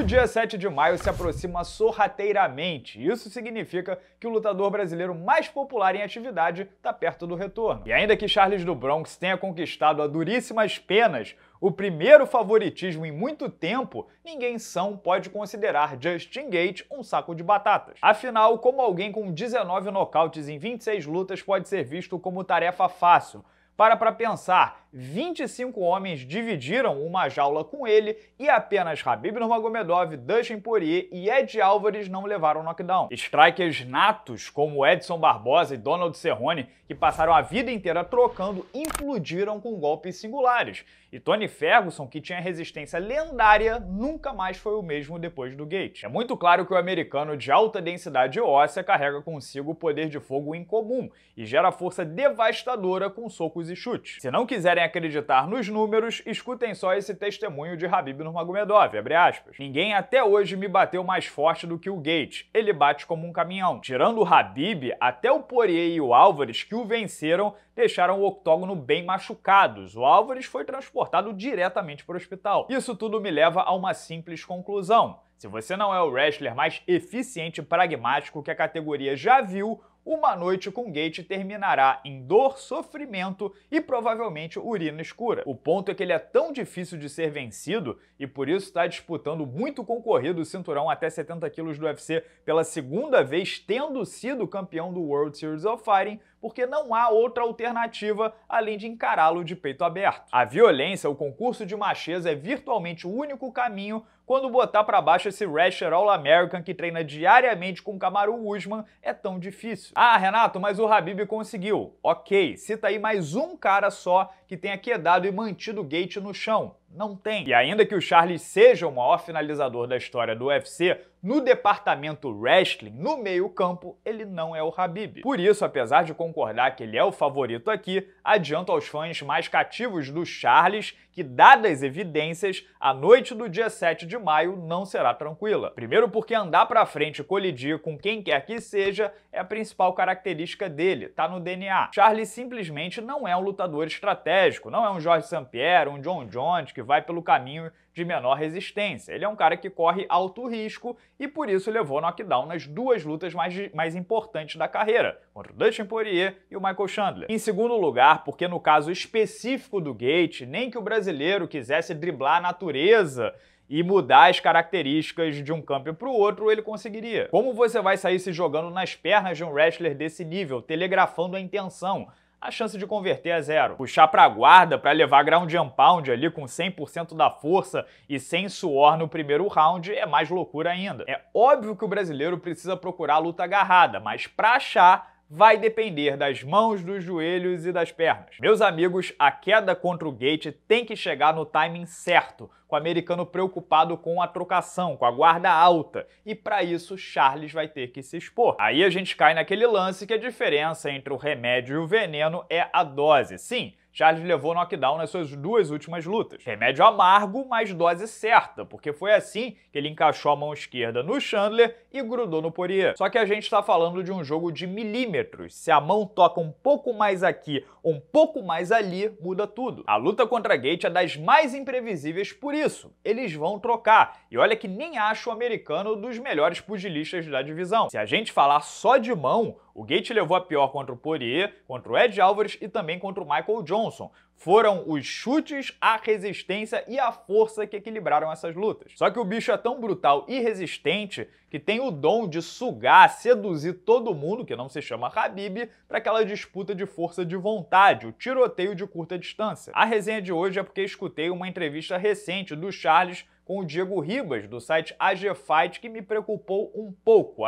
O dia 7 de maio se aproxima sorrateiramente. Isso significa que o lutador brasileiro mais popular em atividade está perto do retorno. E ainda que Charles do Bronx tenha conquistado a duríssimas penas, o primeiro favoritismo em muito tempo, ninguém são pode considerar Justin Gate um saco de batatas. Afinal, como alguém com 19 nocautes em 26 lutas pode ser visto como tarefa fácil, para para pensar, 25 homens dividiram uma jaula com ele e apenas Habib Nurmagomedov, Dustin Poirier e Ed Álvares não levaram knockdown. Strikers natos como Edson Barbosa e Donald Cerrone, que passaram a vida inteira trocando, implodiram com golpes singulares. E Tony Ferguson, que tinha resistência lendária, nunca mais foi o mesmo depois do Gate. É muito claro que o americano de alta densidade óssea carrega consigo o poder de fogo incomum e gera força devastadora com socos e chute. Se não quiserem acreditar nos números, escutem só esse testemunho de Habib Nurmagomedov, abre aspas. Ninguém até hoje me bateu mais forte do que o Gate. Ele bate como um caminhão. Tirando o Habib, até o Poirier e o Álvares, que o venceram, deixaram o octógono bem machucados. O Álvares foi transportado diretamente para o hospital. Isso tudo me leva a uma simples conclusão. Se você não é o wrestler mais eficiente e pragmático que a categoria já viu, uma noite com Gate terminará em dor, sofrimento e provavelmente urina escura. O ponto é que ele é tão difícil de ser vencido e por isso está disputando muito concorrido o cinturão até 70 quilos do UFC pela segunda vez, tendo sido campeão do World Series of Fighting porque não há outra alternativa além de encará-lo de peito aberto. A violência, o concurso de machês, é virtualmente o único caminho quando botar para baixo esse Rasher All-American que treina diariamente com Kamaru Usman é tão difícil. Ah, Renato, mas o Habib conseguiu. Ok, cita aí mais um cara só que tenha quedado e mantido o Gate no chão. Não tem. E ainda que o Charles seja o maior finalizador da história do UFC, no departamento wrestling, no meio-campo, ele não é o Habib. Por isso, apesar de concordar que ele é o favorito aqui, adianto aos fãs mais cativos do Charles que, dadas evidências, a noite do dia 7 de maio não será tranquila. Primeiro, porque andar para frente e colidir com quem quer que seja é a principal característica dele, tá no DNA. Charlie simplesmente não é um lutador estratégico, não é um Jorge St-Pierre, um John Jones que vai pelo caminho de menor resistência. Ele é um cara que corre alto risco e por isso levou knockdown nas duas lutas mais, mais importantes da carreira, contra o Dustin Poirier e o Michael Chandler. Em segundo lugar, porque no caso específico do Gate, nem que o brasileiro quisesse driblar a natureza e mudar as características de um campo para o outro, ele conseguiria. Como você vai sair se jogando nas pernas de um wrestler desse nível, telegrafando a intenção? a chance de converter é zero. Puxar para a guarda para levar ground and pound ali com 100% da força e sem suor no primeiro round é mais loucura ainda. É óbvio que o brasileiro precisa procurar a luta agarrada, mas para achar vai depender das mãos, dos joelhos e das pernas. Meus amigos, a queda contra o gate tem que chegar no timing certo, com o americano preocupado com a trocação, com a guarda alta, e para isso Charles vai ter que se expor. Aí a gente cai naquele lance que a diferença entre o remédio e o veneno é a dose. Sim, Charles levou knockdown nas suas duas últimas lutas. Remédio amargo, mas dose certa, porque foi assim que ele encaixou a mão esquerda no Chandler e grudou no Poirier. Só que a gente está falando de um jogo de milímetros. Se a mão toca um pouco mais aqui, um pouco mais ali, muda tudo. A luta contra Gate é das mais imprevisíveis por isso. Eles vão trocar. E olha que nem acho o americano dos melhores pugilistas da divisão. Se a gente falar só de mão, o Gate levou a pior contra o Poirier, contra o Ed Alvarez e também contra o Michael Jones Johnson foram os chutes, a resistência e a força que equilibraram essas lutas. Só que o bicho é tão brutal e resistente que tem o dom de sugar, seduzir todo mundo, que não se chama Habib, para aquela disputa de força de vontade, o tiroteio de curta distância. A resenha de hoje é porque escutei uma entrevista recente do Charles com o Diego Ribas, do site Fight, que me preocupou um pouco,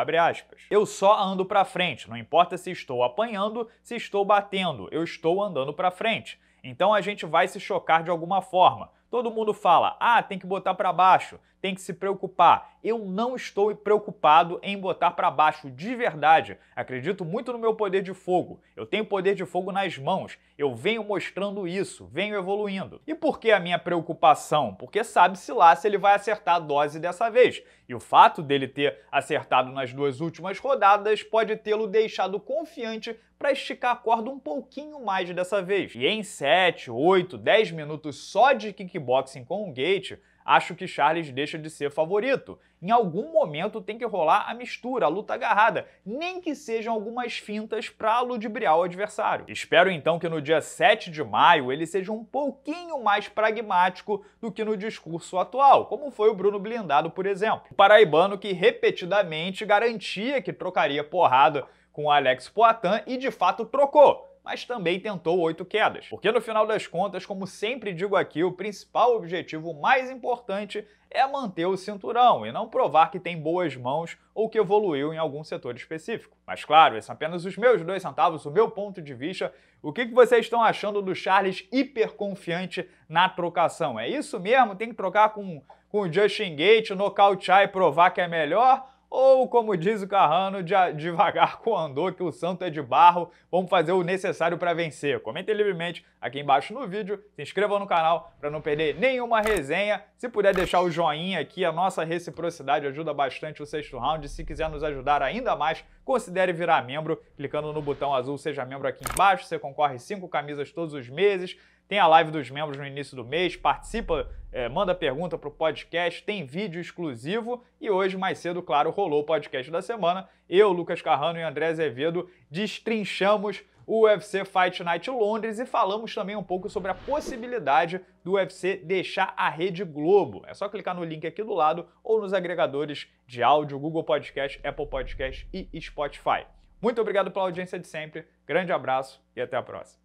Eu só ando pra frente, não importa se estou apanhando, se estou batendo, eu estou andando pra frente. Então a gente vai se chocar de alguma forma. Todo mundo fala: "Ah, tem que botar para baixo, tem que se preocupar". Eu não estou preocupado em botar para baixo de verdade. Acredito muito no meu poder de fogo. Eu tenho poder de fogo nas mãos. Eu venho mostrando isso, venho evoluindo. E por que a minha preocupação? Porque sabe-se lá se ele vai acertar a dose dessa vez. E o fato dele ter acertado nas duas últimas rodadas pode tê-lo deixado confiante para esticar a corda um pouquinho mais dessa vez. E em 7, 8, 10 minutos só de kickboxing kickboxing com o Gate, acho que Charles deixa de ser favorito. Em algum momento tem que rolar a mistura, a luta agarrada, nem que sejam algumas fintas para ludibriar o adversário. Espero então que no dia 7 de maio ele seja um pouquinho mais pragmático do que no discurso atual, como foi o Bruno Blindado, por exemplo. O paraibano que repetidamente garantia que trocaria porrada com Alex Poitin e de fato trocou mas também tentou oito quedas. Porque no final das contas, como sempre digo aqui, o principal objetivo mais importante é manter o cinturão e não provar que tem boas mãos ou que evoluiu em algum setor específico. Mas claro, esses são é apenas os meus dois centavos, o meu ponto de vista. O que, vocês estão achando do Charles hiperconfiante na trocação? É isso mesmo? Tem que trocar com, com o Justin Gate, nocautear e provar que é melhor? Ou, como diz o Carrano, de, devagar com o andor, que o santo é de barro, vamos fazer o necessário para vencer. Comentem livremente aqui embaixo no vídeo, se inscrevam no canal para não perder nenhuma resenha. Se puder deixar o joinha aqui, a nossa reciprocidade ajuda bastante o sexto round. Se quiser nos ajudar ainda mais, considere virar membro, clicando no botão azul Seja Membro aqui embaixo. Você concorre cinco camisas todos os meses tem a live dos membros no início do mês, participa, é, manda pergunta para o podcast, tem vídeo exclusivo e hoje, mais cedo, claro, rolou o podcast da semana. Eu, Lucas Carrano e André Azevedo destrinchamos o UFC Fight Night Londres e falamos também um pouco sobre a possibilidade do UFC deixar a Rede Globo. É só clicar no link aqui do lado ou nos agregadores de áudio, Google Podcast, Apple Podcast e Spotify. Muito obrigado pela audiência de sempre, grande abraço e até a próxima.